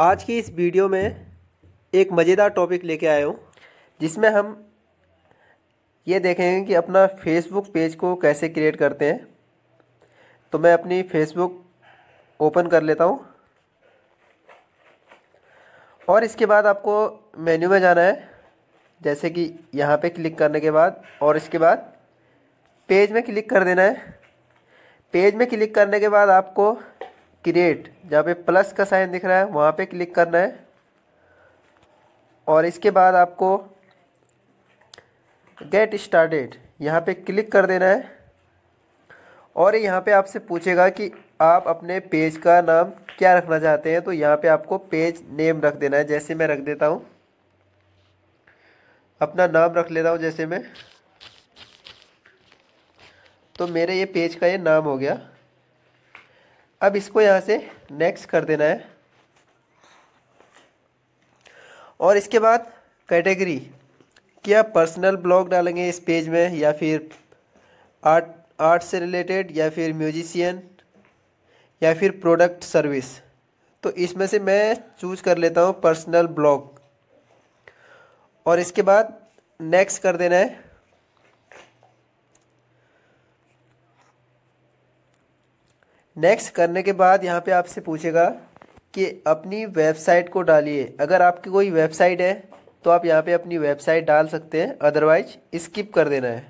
आज की इस वीडियो में एक मज़ेदार टॉपिक लेके आया हूँ जिसमें हम ये देखेंगे कि अपना फेसबुक पेज को कैसे क्रिएट करते हैं तो मैं अपनी फेसबुक ओपन कर लेता हूँ और इसके बाद आपको मेन्यू में जाना है जैसे कि यहाँ पे क्लिक करने के बाद और इसके बाद पेज में क्लिक कर देना है पेज में क्लिक करने के बाद आपको क्रिएट जहाँ पे प्लस का साइन दिख रहा है वहाँ पे क्लिक करना है और इसके बाद आपको गेट स्टार्टेड यहाँ पे क्लिक कर देना है और यहाँ पे आपसे पूछेगा कि आप अपने पेज का नाम क्या रखना चाहते हैं तो यहाँ पे आपको पेज नेम रख देना है जैसे मैं रख देता हूँ अपना नाम रख लेता हूँ जैसे मैं तो मेरे ये पेज का ये नाम हो गया अब इसको यहाँ से नेक्स्ट कर देना है और इसके बाद कैटेगरी क्या पर्सनल ब्लॉग डालेंगे इस पेज में या फिर आर्ट आर्ट से रिलेटेड या फिर म्यूजिशियन या फिर प्रोडक्ट सर्विस तो इसमें से मैं चूज़ कर लेता हूँ पर्सनल ब्लॉग और इसके बाद नेक्स्ट कर देना है नेक्स्ट करने के बाद यहाँ पे आपसे पूछेगा कि अपनी वेबसाइट को डालिए अगर आपकी कोई वेबसाइट है तो आप यहाँ पे अपनी वेबसाइट डाल सकते हैं अदरवाइज स्किप कर देना है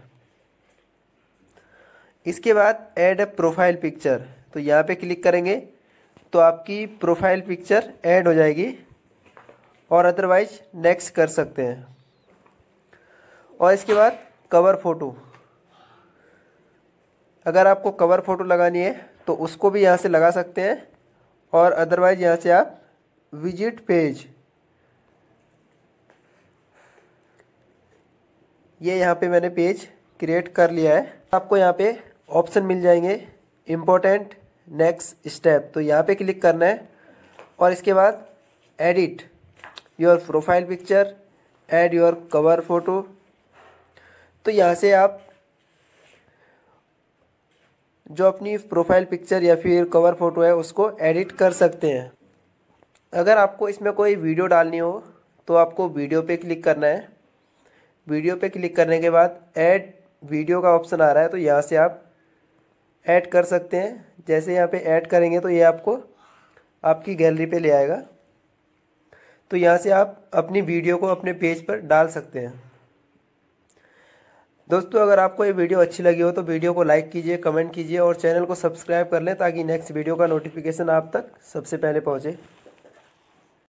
इसके बाद ऐड ए प्रोफाइल पिक्चर तो यहाँ पे क्लिक करेंगे तो आपकी प्रोफाइल पिक्चर ऐड हो जाएगी और अदरवाइज नेक्स्ट कर सकते हैं और इसके बाद कवर फ़ोटो अगर आपको कवर फ़ोटो लगानी है तो उसको भी यहाँ से लगा सकते हैं और अदरवाइज़ यहाँ से आप विजिट पेज ये यहाँ पे मैंने पेज क्रिएट कर लिया है आपको यहाँ पे ऑप्शन मिल जाएंगे इम्पोर्टेंट नेक्स्ट स्टेप तो यहाँ पे क्लिक करना है और इसके बाद edit your profile picture add your cover photo तो यहाँ से आप जो अपनी प्रोफाइल पिक्चर या फिर कवर फोटो है उसको एडिट कर सकते हैं अगर आपको इसमें कोई वीडियो डालनी हो तो आपको वीडियो पे क्लिक करना है वीडियो पे क्लिक करने के बाद ऐड वीडियो का ऑप्शन आ रहा है तो यहाँ से आप ऐड कर सकते हैं जैसे यहाँ पे ऐड करेंगे तो ये आपको आपकी गैलरी पे ले आएगा तो यहाँ से आप अपनी वीडियो को अपने पेज पर डाल सकते हैं दोस्तों अगर आपको ये वीडियो अच्छी लगी हो तो वीडियो को लाइक कीजिए कमेंट कीजिए और चैनल को सब्सक्राइब कर लें ताकि नेक्स्ट वीडियो का नोटिफिकेशन आप तक सबसे पहले पहुँचे